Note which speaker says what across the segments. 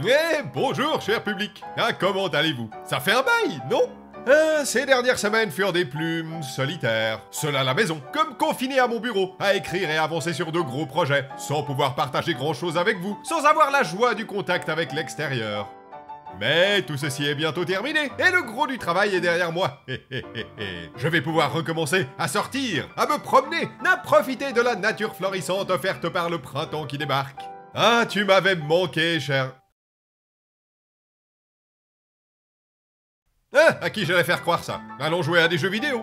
Speaker 1: Eh, bonjour, cher public ah, Comment allez-vous Ça fait un bail, non euh, ces dernières semaines furent des plumes solitaires. Seul à la maison, comme confiné à mon bureau, à écrire et avancer sur de gros projets, sans pouvoir partager grand-chose avec vous, sans avoir la joie du contact avec l'extérieur. Mais tout ceci est bientôt terminé et le gros du travail est derrière moi. Je vais pouvoir recommencer à sortir, à me promener, à profiter de la nature florissante offerte par le printemps qui débarque. Ah, tu m'avais manqué, cher. Hein à qui j'allais faire croire ça Allons jouer à des jeux vidéo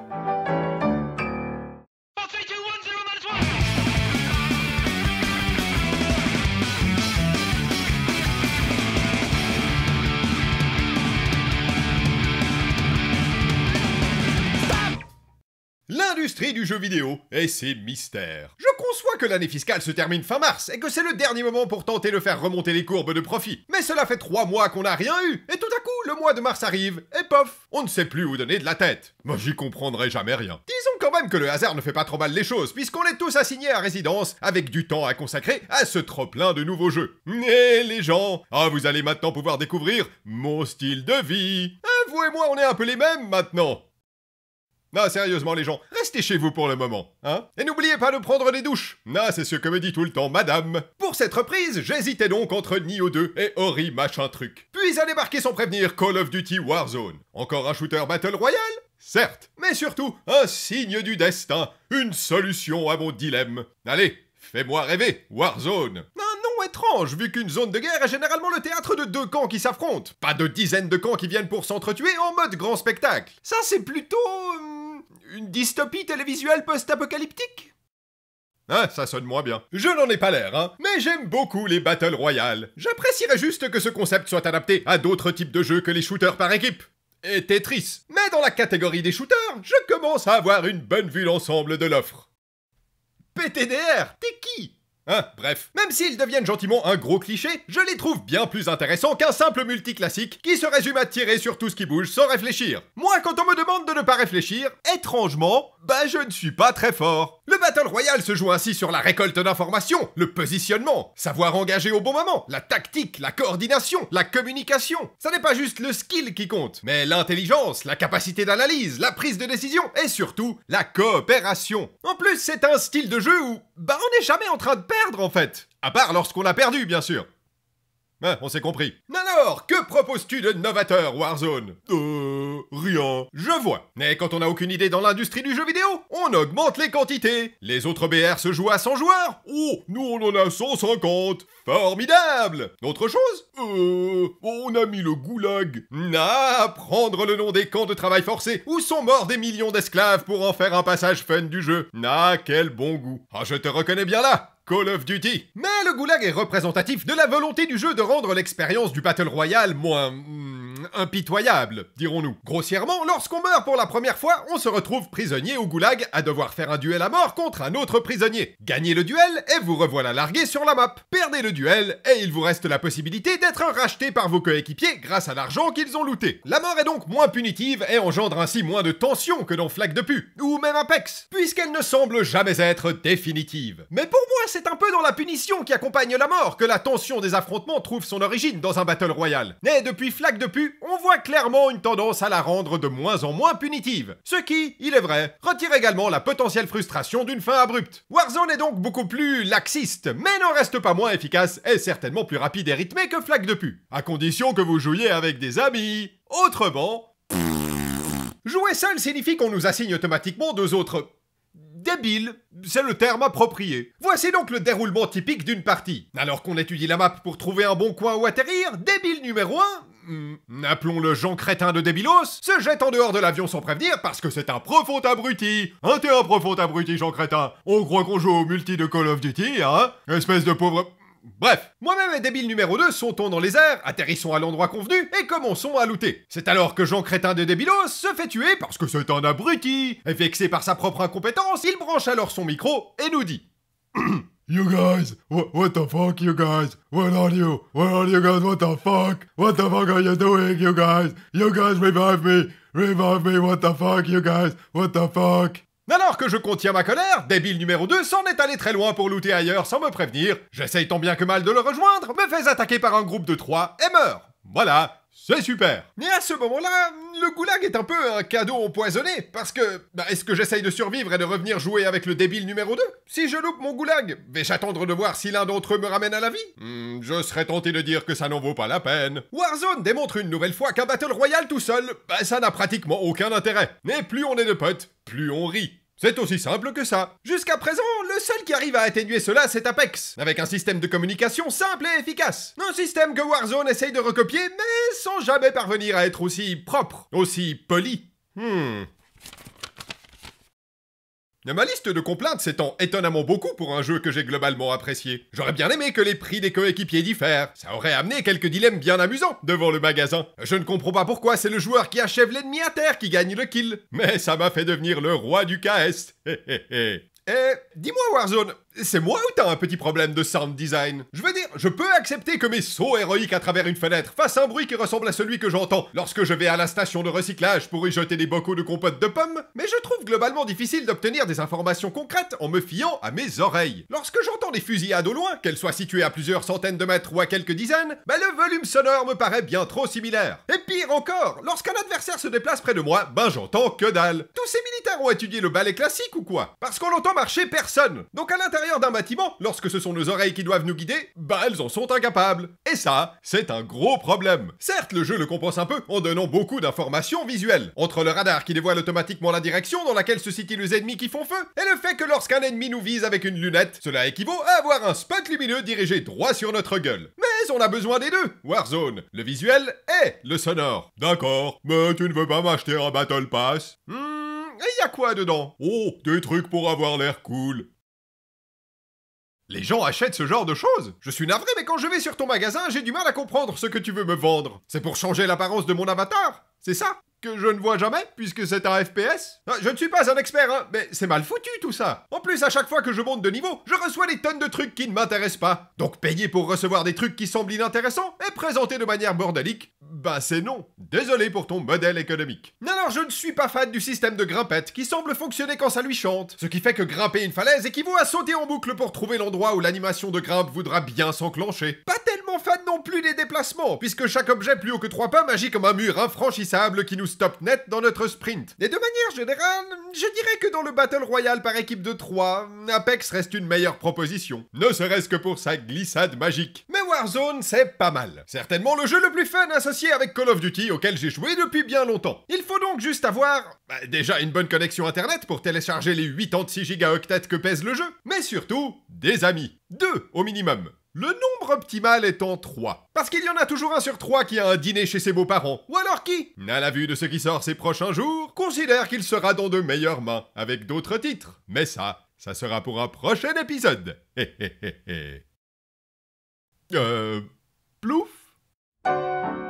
Speaker 1: du jeu vidéo et ses mystères. Je conçois que l'année fiscale se termine fin mars et que c'est le dernier moment pour tenter de faire remonter les courbes de profit. Mais cela fait trois mois qu'on n'a rien eu et tout à coup le mois de mars arrive et pof, on ne sait plus où donner de la tête. Moi j'y comprendrai jamais rien. Disons quand même que le hasard ne fait pas trop mal les choses puisqu'on est tous assignés à résidence avec du temps à consacrer à ce trop-plein de nouveaux jeux. Mais les gens, ah vous allez maintenant pouvoir découvrir mon style de vie. Vous et moi on est un peu les mêmes maintenant. Non, ah, sérieusement les gens, restez chez vous pour le moment, hein Et n'oubliez pas de prendre des douches Ah, c'est ce que me dit tout le temps madame Pour cette reprise, j'hésitais donc entre Nio 2 et Ori machin truc. Puis à marquer sans prévenir Call of Duty Warzone. Encore un shooter Battle Royale Certes, mais surtout un signe du destin, une solution à mon dilemme. Allez, fais-moi rêver, Warzone Un nom étrange, vu qu'une zone de guerre est généralement le théâtre de deux camps qui s'affrontent. Pas de dizaines de camps qui viennent pour s'entretuer en mode grand spectacle. Ça, c'est plutôt... Euh, une dystopie télévisuelle post-apocalyptique ah, ça sonne moins bien. Je n'en ai pas l'air, hein, mais j'aime beaucoup les Battle Royale. J'apprécierais juste que ce concept soit adapté à d'autres types de jeux que les shooters par équipe. Et Tetris. Mais dans la catégorie des shooters, je commence à avoir une bonne vue d'ensemble de l'offre. PTDR, t'es qui Hein, bref. Même s'ils deviennent gentiment un gros cliché, je les trouve bien plus intéressants qu'un simple multiclassique qui se résume à tirer sur tout ce qui bouge sans réfléchir. Moi, quand on me demande de ne pas réfléchir, étrangement, bah je ne suis pas très fort. Le Battle Royale se joue ainsi sur la récolte d'informations, le positionnement, savoir engager au bon moment, la tactique, la coordination, la communication. Ça n'est pas juste le skill qui compte, mais l'intelligence, la capacité d'analyse, la prise de décision et surtout la coopération. En plus, c'est un style de jeu où, bah on n'est jamais en train de perdre en fait. À part lorsqu'on a perdu, bien sûr. Ouais, ah, on s'est compris que proposes-tu de novateur, Warzone Euh... Rien. Je vois. Mais quand on n'a aucune idée dans l'industrie du jeu vidéo, on augmente les quantités. Les autres BR se jouent à 100 joueurs. Oh, nous on en a 150. Formidable Autre chose Euh... On a mis le goulag. Ah, prendre le nom des camps de travail forcé où sont morts des millions d'esclaves pour en faire un passage fun du jeu. Ah, quel bon goût. Ah, je te reconnais bien là Call of Duty. Mais le goulag est représentatif de la volonté du jeu de rendre l'expérience du Battle Royale moins... Hmm, impitoyable, dirons-nous. Grossièrement, lorsqu'on meurt pour la première fois, on se retrouve prisonnier au goulag à devoir faire un duel à mort contre un autre prisonnier. Gagnez le duel et vous revoilà largué sur la map. Perdez le duel et il vous reste la possibilité d'être racheté par vos coéquipiers grâce à l'argent qu'ils ont looté. La mort est donc moins punitive et engendre ainsi moins de tension que dans Flaque de Pu, ou même Apex, puisqu'elle ne semble jamais être définitive. Mais pour moi, c'est un peu dans la punition qui accompagne la mort que la tension des affrontements trouve son origine dans un battle royal. Et depuis Flaque de Pu, on voit clairement une tendance à la rendre de moins en moins punitive. Ce qui, il est vrai, retire également la potentielle frustration d'une fin abrupte. Warzone est donc beaucoup plus laxiste, mais n'en reste pas moins efficace et certainement plus rapide et rythmé que Flaque de Pu, à condition que vous jouiez avec des amis. Autrement... Jouer seul signifie qu'on nous assigne automatiquement deux autres Débile, c'est le terme approprié. Voici donc le déroulement typique d'une partie. Alors qu'on étudie la map pour trouver un bon coin où atterrir, débile numéro 1, Hmm, appelons-le Jean Crétin de Débilos, se jette en dehors de l'avion sans prévenir parce que c'est un profond abruti. Un t'es un profond abruti, Jean Crétin. On croit qu'on joue au multi de Call of Duty, hein Espèce de pauvre... Bref, moi-même et débile numéro 2 sautons dans les airs, atterrissons à l'endroit convenu et commençons à looter. C'est alors que Jean Crétin de Débilos se fait tuer parce que c'est un abruti. Et vexé par sa propre incompétence, il branche alors son micro et nous dit... You guys, what the fuck, you guys? Where are you? Where are you guys? What the fuck? What the fuck are you doing, you guys? You guys revive me! Revive me, what the fuck, you guys? What the fuck? Alors que je contiens ma colère, débile numéro 2 s'en est allé très loin pour looter ailleurs sans me prévenir. J'essaye tant bien que mal de le rejoindre, me fais attaquer par un groupe de 3 et meurs. Voilà, c'est super Mais à ce moment-là, le goulag est un peu un cadeau empoisonné, parce que, bah, est-ce que j'essaye de survivre et de revenir jouer avec le débile numéro 2 Si je loupe mon goulag, vais-je attendre de voir si l'un d'entre eux me ramène à la vie hmm, Je serais tenté de dire que ça n'en vaut pas la peine. Warzone démontre une nouvelle fois qu'un Battle royal tout seul, bah, ça n'a pratiquement aucun intérêt. Et plus on est de potes, plus on rit. C'est aussi simple que ça. Jusqu'à présent, le seul qui arrive à atténuer cela, c'est Apex, avec un système de communication simple et efficace. Un système que Warzone essaye de recopier, mais sans jamais parvenir à être aussi propre, aussi poli. Hmm. Ma liste de complaintes s'étend étonnamment beaucoup pour un jeu que j'ai globalement apprécié. J'aurais bien aimé que les prix des coéquipiers diffèrent. Ça aurait amené quelques dilemmes bien amusants devant le magasin. Je ne comprends pas pourquoi c'est le joueur qui achève l'ennemi à terre qui gagne le kill. Mais ça m'a fait devenir le roi du KS. Eh, eh, eh. eh, dis-moi Warzone, c'est moi ou t'as un petit problème de sound design Je veux dire, je peux accepter que mes sauts héroïques à travers une fenêtre fassent un bruit qui ressemble à celui que j'entends lorsque je vais à la station de recyclage pour y jeter des bocaux de compote de pommes, mais je trouve globalement difficile d'obtenir des informations concrètes en me fiant à mes oreilles. Lorsque j'entends des fusillades au loin, qu'elles soient situées à plusieurs centaines de mètres ou à quelques dizaines, bah le volume sonore me paraît bien trop similaire. Et pire encore, lorsqu'un adversaire se déplace près de moi, ben j'entends que dalle. Tous ces militaires ont étudié le ballet classique ou quoi Parce qu'on n'entend marcher personne. Donc à d'un bâtiment, lorsque ce sont nos oreilles qui doivent nous guider, bah elles en sont incapables. Et ça, c'est un gros problème. Certes, le jeu le compense un peu en donnant beaucoup d'informations visuelles, entre le radar qui dévoile automatiquement la direction dans laquelle se situent les ennemis qui font feu, et le fait que lorsqu'un ennemi nous vise avec une lunette, cela équivaut à avoir un spot lumineux dirigé droit sur notre gueule. Mais on a besoin des deux, Warzone, le visuel et le sonore. D'accord, mais tu ne veux pas m'acheter un Battle Pass Hmm, et y a quoi dedans Oh, des trucs pour avoir l'air cool. Les gens achètent ce genre de choses Je suis navré, mais quand je vais sur ton magasin, j'ai du mal à comprendre ce que tu veux me vendre. C'est pour changer l'apparence de mon avatar C'est ça que je ne vois jamais, puisque c'est un FPS ah, Je ne suis pas un expert, hein, mais c'est mal foutu tout ça En plus, à chaque fois que je monte de niveau, je reçois des tonnes de trucs qui ne m'intéressent pas. Donc payer pour recevoir des trucs qui semblent inintéressants et présentés de manière bordélique, bah c'est non. Désolé pour ton modèle économique. Non, alors je ne suis pas fan du système de grimpette qui semble fonctionner quand ça lui chante. Ce qui fait que grimper une falaise équivaut à sauter en boucle pour trouver l'endroit où l'animation de grimpe voudra bien s'enclencher. Pas tellement fan non plus des déplacements, puisque chaque objet plus haut que 3 pas magie comme un mur infranchissable qui nous stoppe net dans notre sprint. Et de manière générale, je dirais que dans le Battle Royale par équipe de 3, Apex reste une meilleure proposition. Ne serait-ce que pour sa glissade magique. Warzone, c'est pas mal. Certainement le jeu le plus fun associé avec Call of Duty auquel j'ai joué depuis bien longtemps. Il faut donc juste avoir bah, déjà une bonne connexion internet pour télécharger les 86 gigaoctets que pèse le jeu, mais surtout des amis. Deux au minimum. Le nombre optimal étant trois Parce qu'il y en a toujours un sur trois qui a un dîner chez ses beaux-parents. Ou alors qui, à la vue de ce qui sort ces prochains jours, considère qu'il sera dans de meilleures mains, avec d'autres titres. Mais ça, ça sera pour un prochain épisode. Euh. Plouf